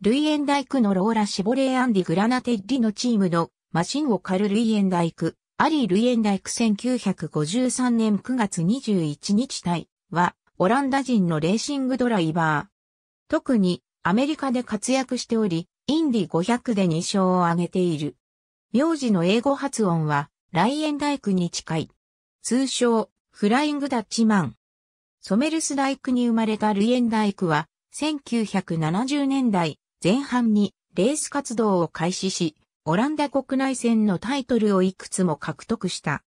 ルイエンダイクのローラ・シボレー・アンディ・グラナテッリのチームのマシンを狩るルイエンダイク、アリー・ルイエンダイク1953年9月21日対は、オランダ人のレーシングドライバー。特に、アメリカで活躍しており、インディ500で2勝を挙げている。名字の英語発音は、ライエンダイクに近い。通称、フライングダッチマン。ソメルスダイクに生まれたルイエンダイクは、1970年代、前半にレース活動を開始し、オランダ国内戦のタイトルをいくつも獲得した。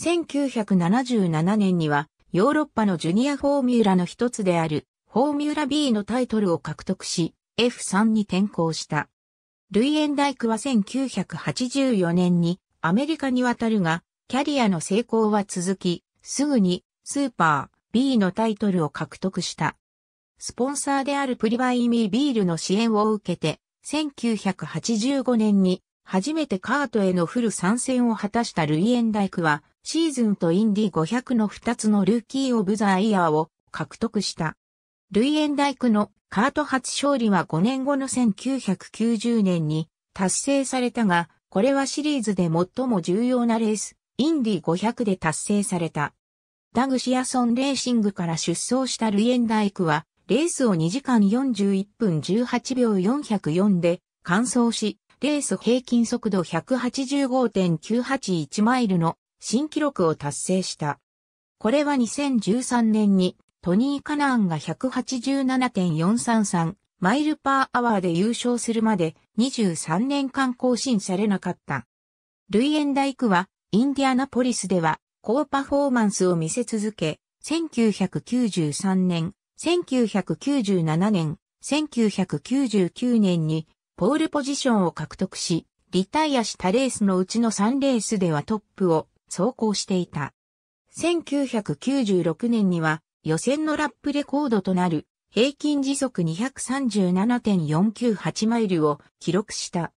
1977年にはヨーロッパのジュニアフォーミュラの一つであるフォーミュラ B のタイトルを獲得し F3 に転向した。ルイエンダイクは1984年にアメリカに渡るがキャリアの成功は続きすぐにスーパー B のタイトルを獲得した。スポンサーであるプリバイミービールの支援を受けて、1985年に初めてカートへのフル参戦を果たしたルイエンダイクは、シーズンとインディ500の2つのルーキーオブザイヤーを獲得した。ルイエンダイクのカート初勝利は5年後の1990年に達成されたが、これはシリーズで最も重要なレース、インディ500で達成された。ダグシアソンレーシングから出走したルイエンダイクは、レースを2時間41分18秒404で完走し、レース平均速度185.981マイルの新記録を達成した。これは2013年にトニー・カナーンが187.433マイルパーアワーで優勝するまで23年間更新されなかった。ルイエンダイクはインディアナポリスでは高パフォーマンスを見せ続け、1993年1997年、1999年にポールポジションを獲得し、リタイアしたレースのうちの3レースではトップを走行していた。1996年には予選のラップレコードとなる平均時速237.498マイルを記録した。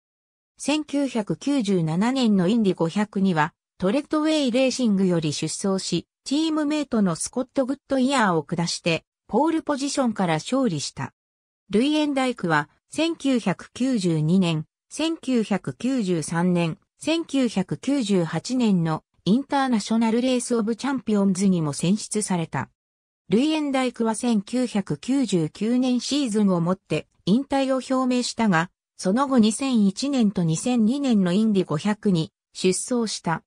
1997年のインディ500にはトレッドウェイレーシングより出走し、チームメイトのスコット・グッドイヤーを下してポールポジションから勝利した。ルイエンダイクは、1992年、1993年、1998年のインターナショナルレースオブチャンピオンズにも選出された。ルイエンダイクは1999年シーズンをもって引退を表明したが、その後2001年と2002年のインディ500に出走した。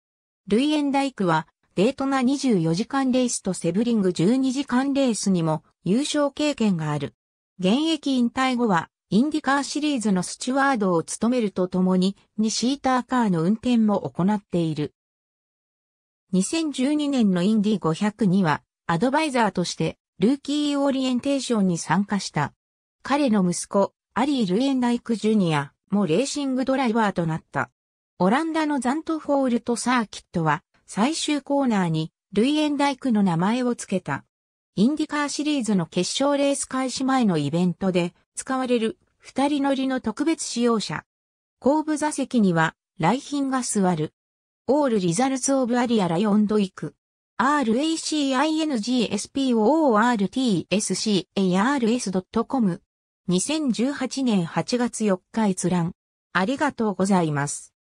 ルイエンダイクはデートナ24時間レースとセブリング12時間レースにも優勝経験がある。現役引退後は、インディカーシリーズのスチュワードを務めるとともに、2シーターカーの運転も行っている。2012年のインディ500には、アドバイザーとして、ルーキーオリエンテーションに参加した。彼の息子、アリー・ルエンダイク・ジュニアもレーシングドライバーとなった。オランダのザントフォールトサーキットは、最終コーナーに、ルイエンダイクの名前を付けた。インディカーシリーズの決勝レース開始前のイベントで使われる二人乗りの特別使用車。後部座席には来賓が座る。オールリザルツオブアリアライオンドイク。racingspoortscars.com2018 年8月4日閲覧。ありがとうございます。